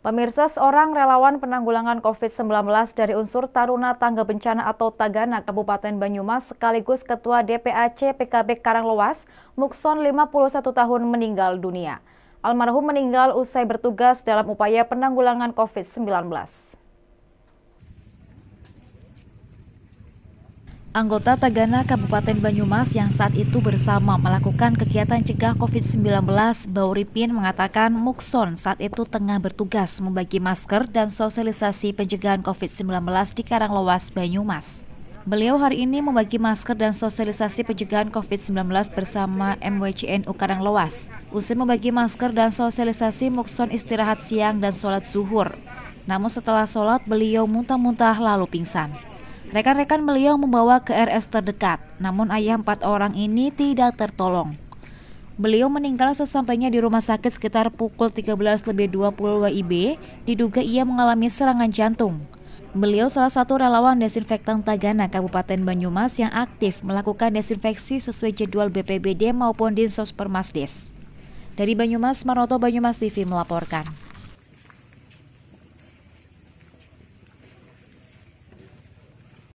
Pemirsa, seorang relawan penanggulangan COVID-19 dari unsur Taruna Tangga Bencana atau Tagana Kabupaten Banyumas sekaligus Ketua DPAC PKB Karanglewas, Mukson 51 tahun meninggal dunia. Almarhum meninggal usai bertugas dalam upaya penanggulangan COVID-19. Anggota Tagana Kabupaten Banyumas yang saat itu bersama melakukan kegiatan cegah COVID-19, Bauripin mengatakan Mukson saat itu tengah bertugas membagi masker dan sosialisasi pencegahan COVID-19 di Karanglawas, Banyumas. Beliau hari ini membagi masker dan sosialisasi pencegahan COVID-19 bersama MWCNU Karanglawas. Usai membagi masker dan sosialisasi, Mukson istirahat siang dan sholat zuhur. Namun setelah sholat, beliau muntah-muntah lalu pingsan. Rekan-rekan beliau membawa ke RS terdekat, namun ayah empat orang ini tidak tertolong. Beliau meninggal sesampainya di rumah sakit sekitar pukul lebih 13.20 WIB, diduga ia mengalami serangan jantung. Beliau salah satu relawan desinfektan Tagana Kabupaten Banyumas yang aktif melakukan desinfeksi sesuai jadwal BPBD maupun Dinsos Permasdes. Dari Banyumas, Maroto Banyumas TV melaporkan.